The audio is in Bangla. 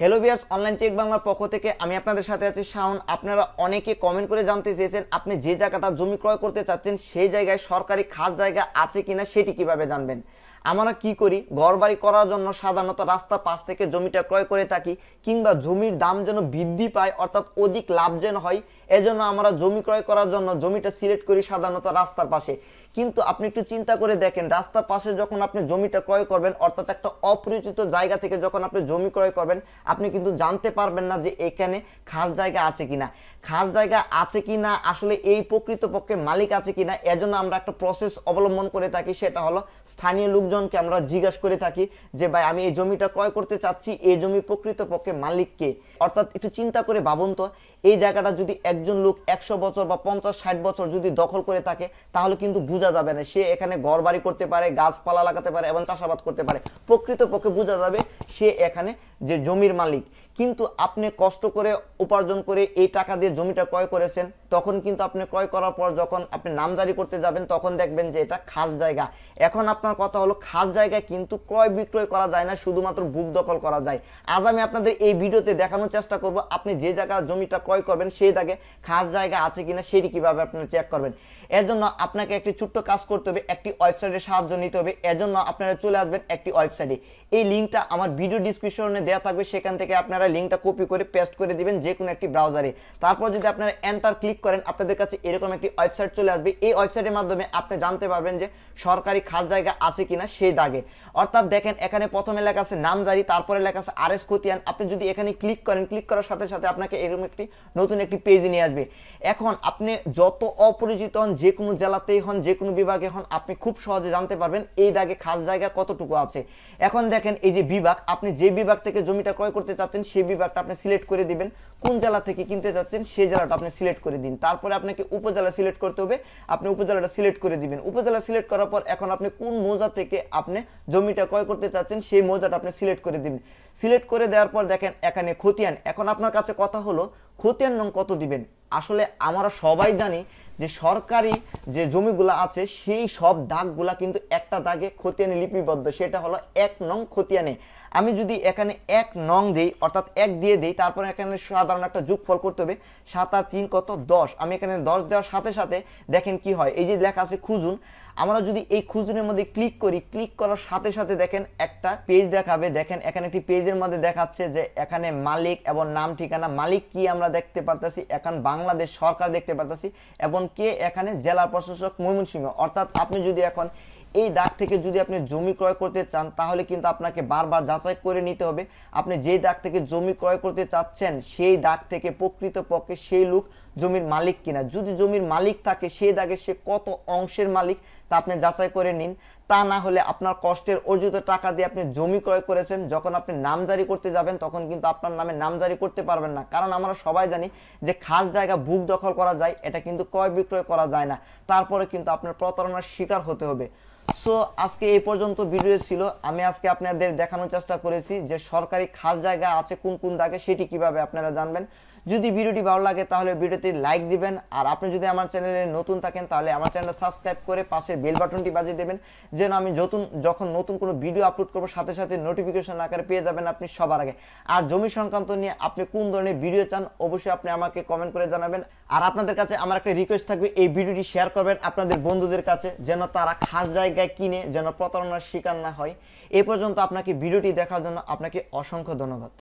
হ্যালো ভিয়ার্স অনলাইন টেক বাংলার পক্ষ থেকে আমি আপনাদের সাথে আছি শাওন আপনারা অনেকে কমেন্ট করে জানতে চেয়েছেন আপনি যে জায়গাটা জমি ক্রয় করতে চাচ্ছেন সেই জায়গায় সরকারি খাস জায়গা আছে কিনা সেটি কিভাবে জানবেন আমরা কি করি ঘর বাড়ি করার জন্য সাধারণত রাস্তার পাশ থেকে জমিটা ক্রয় করে থাকি কিংবা জমির দাম যেন বৃদ্ধি পায় অর্থাৎ অধিক লাভ যেন হয় এজন্য আমরা জমি ক্রয় করার জন্য জমিটা সিলেক্ট করি সাধারণত রাস্তার পাশে কিন্তু আপনি একটু চিন্তা করে দেখেন রাস্তার পাশে যখন আপনি জমিটা ক্রয় করবেন অর্থাৎ একটা অপরিচিত জায়গা থেকে যখন আপনি জমি ক্রয় করবেন আপনি কিন্তু জানতে পারবেন না যে এখানে খাস জায়গা আছে কিনা খাস জায়গা আছে কি না আসলে এই প্রকৃতপক্ষে মালিক আছে কিনা এজন্য আমরা একটা প্রসেস অবলম্বন করে থাকি সেটা হলো স্থানীয় লোকজন জনকে আমরা জিজ্ঞাসা করে থাকি যে ভাই আমি এই জমিটা ক্রয় করতে চাচ্ছি এই জমি প্রকৃতপক্ষে মালিককে অর্থাৎ একটু চিন্তা করে ভাবুন তো এই জায়গাটা যদি একজন লোক একশো বছর বা পঞ্চাশ ষাট বছর যদি দখল করে থাকে তাহলে কিন্তু বোঝা যাবে না সে এখানে ঘর বাড়ি করতে পারে গাছপালা লাগাতে পারে এবং চাষাবাদ করতে পারে প্রকৃতপক্ষে বোঝা যাবে সে এখানে যে জমির মালিক কিন্তু আপনি কষ্ট করে উপার্জন করে এই টাকা দিয়ে জমিটা ক্রয় করেছেন তখন কিন্তু আপনি ক্রয় করার পর যখন আপনি নামজারি করতে যাবেন তখন দেখবেন যে এটা খাস জায়গা এখন আপনার কথা হলো খাস জায়গায় কিন্তু ক্রয় বিক্রয় করা যায় না শুধুমাত্র বুক দখল করা যায় আজ আমি আপনাদের এই ভিডিওতে দেখানোর চেষ্টা করব আপনি যে জায়গা জমিটা ক্রয় করবেন সেই দাগে খাস জায়গা আছে কিনা সেটি কীভাবে আপনি চেক করবেন এর জন্য আপনাকে একটি ছোট্ট কাজ করতে হবে একটি ওয়েবসাইটের সাহায্য নিতে হবে এজন্য আপনারা চলে আসবেন একটি ওয়েবসাইটে এই লিঙ্কটা আমার ভিডিও ডিসক্রিপশনে দেওয়া থাকবে সেখান থেকে আপনারা লিঙ্কটা কপি করে পেস্ট করে দিবেন যে কোনো একটি ব্রাউজারে তারপর যদি আপনারা এন্টার ক্লিক করেন আপনাদের কাছে এরকম একটি ওয়েবসাইট চলে আসবে এই ওয়েবসাইটের মাধ্যমে আপনি জানতে পারবেন যে সরকারি খাস জায়গা আছে কিনা সেই দাগে অর্থাৎ দেখেন এখানে প্রথমে লেখা আছে নামজারি তারপরে লেখা আছে আর এস খতিয়ান আপনি যদি এখানে ক্লিক করেন ক্লিক করার সাথে সাথে আপনাকে এরকম একটি নতুন একটি পেজ নিয়ে আসবে এখন আপনি যত অপরিচিত হন যে কোনো জেলাতেই হন যে কোনো বিভাগে হন আপনি খুব সহজে জানতে পারবেন এই দাগে খাস জায়গা কতটুকু আছে এখন দেখেন এই যে বিভাগ আপনি যে বিভাগ থেকে জমিটা ক্রয় করতে চাচ্ছেন সেই বিভাগটা আপনি সিলেক্ট করে দিবেন কোন জেলা থেকে কিনতে চাচ্ছেন সেই জেলাটা আপনি সিলেক্ট করে দিন তারপরে আপনাকে উপজেলা সিলেক্ট করতে হবে আপনি উপজেলাটা সিলেক্ট করে দিবেন উপজেলা সিলেক্ট করার পর এখন আপনি কোন মৌজা থেকে থেকে আপনি জমিটা ক্রয় করতে চাচ্ছেন সেই মৌজাটা আপনি সিলেক্ট করে দিবেন সিলেক্ট করে দেওয়ার পর দেখেন এখানে খতিয়ান এখন আপনার কাছে কথা হলো খতিয়ান নং কত দিবেন আসলে আমরা সবাই জানি যে সরকারি যে জমিগুলো আছে সেই সব দাগগুলা কিন্তু একটা দাগে খতিয়ানে লিপিবদ্ধ সেটা হলো এক নং খতিয়ানে আমি যদি এখানে এক নং দিই অর্থাৎ এক দিয়ে দিই তারপর এখানে সাধারণ একটা ফল করতে হবে সাত আর তিন কত দশ আমি এখানে দশ দেওয়ার সাথে সাথে দেখেন কি হয় এই যে লেখা আছে খুঁজুন আমরা যদি এই খুঁজুনের মধ্যে ক্লিক করি ক্লিক করার সাথে সাথে দেখেন একটা পেজ দেখাবে দেখেন এখানে একটি পেজের মধ্যে দেখাচ্ছে যে এখানে মালিক এবং নাম ঠিকানা মালিক কি আমরা দেখতে পারতেছি এখন বাং বাংলাদেশ সরকার দেখতে পারতেছি এবং কে এখানে জেলা প্রশাসক সিংহ অর্থাৎ আপনি যদি এখন এই দাগ থেকে যদি আপনি জমি ক্রয় করতে চান তাহলে কিন্তু আপনাকে বারবার যাচাই করে নিতে হবে আপনি যে দাগ থেকে জমি ক্রয় করতে চাচ্ছেন সেই দাগ থেকে প্রকৃত পক্ষে সেই লোক জমির মালিক কিনা যদি জমির মালিক থাকে সেই দাগে সে কত অংশের মালিক তা আপনি যাচাই করে নিন তা না হলে আপনার কষ্টের অর্জিত টাকা দিয়ে আপনি জমি ক্রয় করেছেন যখন আপনি নাম জারি করতে যাবেন তখন কিন্তু আপনার নামে নাম জারি করতে পারবেন না কারণ আমরা সবাই জানি যে খাস জায়গা বুক দখল করা যায় এটা কিন্তু ক্রয় বিক্রয় করা যায় না তারপরে কিন্তু আপনার প্রতারণার শিকার হতে হবে সো আজকে এই পর্যন্ত ভিডিও ছিল আমি আজকে আপনাদের দেখানোর চেষ্টা করেছি যে সরকারি খাস জায়গা আছে কোন কোন দাগে সেটি কিভাবে আপনারা জানবেন যদি ভিডিওটি ভালো লাগে তাহলে ভিডিওটি লাইক দিবেন আর আপনি যদি আমার চ্যানেলে নতুন থাকেন তাহলে আমার চ্যানেলটা সাবস্ক্রাইব করে পাশের বেল বাটনটি বাজিয়ে দেবেন যেন আমি যতন যখন নতুন কোনো ভিডিও আপলোড করবো সাথে সাথে নোটিফিকেশন আকারে পেয়ে যাবেন আপনি সবার আগে আর জমি সংক্রান্ত নিয়ে আপনি কোন ধরনের ভিডিও চান অবশ্যই আপনি আমাকে কমেন্ট করে জানাবেন আর আপনাদের কাছে আমার একটা রিকোয়েস্ট থাকবে এই ভিডিওটি শেয়ার করবেন আপনাদের বন্ধুদের কাছে যেন তারা খাস জায়গায় কিনে যেন প্রতারণার শিকার না হয় এ পর্যন্ত আপনাকে ভিডিওটি দেখার জন্য আপনাকে অসংখ্য ধন্যবাদ